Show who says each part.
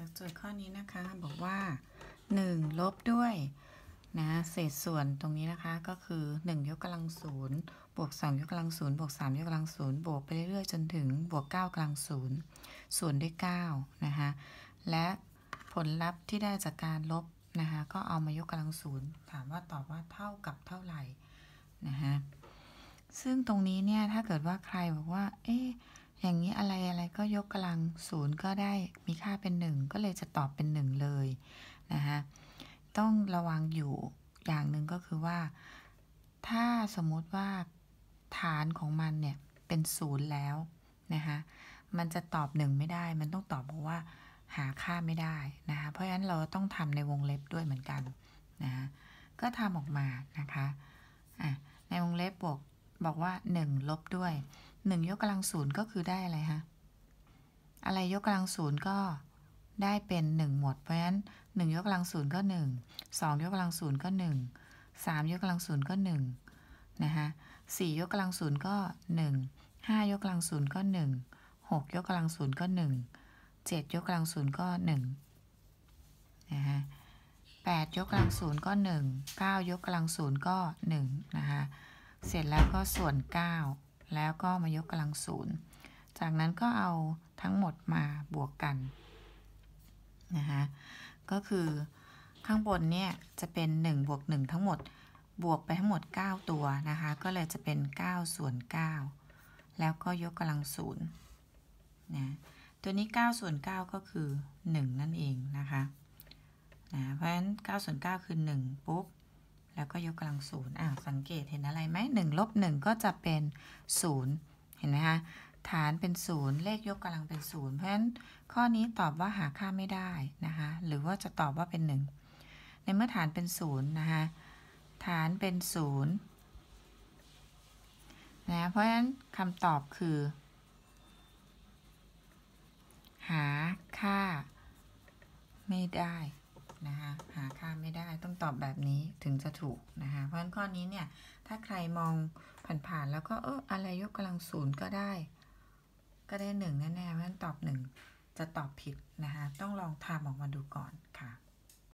Speaker 1: จากโจทย์ข้อนี้นะคะ บอกว่า 1 ลบด้วยนะเศษส่วนตรงนี้นะคะ ก็คือ 1 ยกกำลังศูนย์บวก2ยกกำลังศูนย์บวก3ยกกำลังศูนย์บวกไปเรื่อยๆจนถึงบวก9กำลังศูนย์ส่วนด้วย9นะคะและผลลัพธ์ที่ได้จากการลบนะคะก็เอามายกกำลังศูนย์ถามว่าตอบว่าเท่ากับเท่าไหร่นะคะซึ่งตรงนี้เนี่ยถ้าเกิดว่าใครบอกว่าเอ๊ะอย่างนี้อะไรอะไรก็ยกกำลังศูนย์ก็ได้มีค่าเป็นหนึ่งก็เลยจะตอบเป็นหนึ่งเลยนะคะต้องระวังอยู่อย่างหนึ่งก็คือว่าถ้าสมมุติว่าฐานของมันเนี่ย เป็นศูนย์แล้วนะคะมันจะตอบหนึ่งไม่ได้ มันต้องตอบเพราะว่าหาค่าไม่ได้นะคะเพราะฉะนั้นเราต้องทำในวงเล็บด้วยเหมือนกันนะะก็ทำออกมานะคะอ่ะในวงเล็บบวกบอกว่า 1 ลบด้วย1ยกกำลังศูนย์ก็คือได้อะไรฮะ อะไรยกกำลังศูนย์ก็ได้เป็น 1 หมด เพราะฉะนั้น 1 ยกกำลังศูนย์ก็ 1 2 ยกกำลังศูนย์ก็ 1 3 ยกกำลังศูนย์ก็1นะคะ4ยกกำลังศูนย์ก็ 1 5 ยกกำลังศูนย์ก็ 1 6 ยกกำลังศูนย์ก็ 1 7 ยกกำลังศูนย์ก็1นะคะ8ยกกำลังศูนย์ก็ 1 9 ยกกำลังศูนย์ก็1นะคะ เสร็จแล้วก็ส่วน 9แล้วก็ มายกกำลังศูนย์จากนั้นก็เอาทั้งหมดมาบวกกันนะคะ ก็คือข้างบน เนี่ยจะเป็น1บวก1ทั้งหมดบวกไปทั้งหมด9 ตัวนะคะ ก็เลยจะเป็น9ส่วน9แล้วก็ยกกำลังศูนย์นะตัวนี้9ส่วน9ก็คือ 1 นั่น เองนะคะนะเพราะฉะนั้น9ส่วน9คือ 1ปุ๊บ็ยกกำลังศูนย์อ่าสังเกตเห็นอะไรไหมหนึ่งลบหนึ่งก็จะเป็นศูนย์เห็นไหมคะ ฐานเป็นศูนย์เลขยกกำลังเป็นศูนย์เพราะฉะนั้นข้อนี้ตอบว่าหาค่าไม่ได้นะคะ หรือว่าจะตอบว่าเป็นหนึ่งในเมื่อฐานเป็นศูนย์นะคะ ฐานเป็นศูนย์นะ เพราะฉะนั้นคำตอบคือ หาค่า ไม่ได้นะคะ หาค่าไม่ได้ตอบแบบนี้ถึงจะถูกนะคะ เพราะฉะนั้นข้อนี้เนี่ยถ้าใครมองผ่านๆแล้วก็เอออะไรยกกำลังศูนย์ก็ได้ก็ได้หนึ่งแน่ๆเพราะฉะนั้นตอบหนึ่งจะตอบผิดนะคะ ต้องลองทำออกมาดูก่อนค่ะ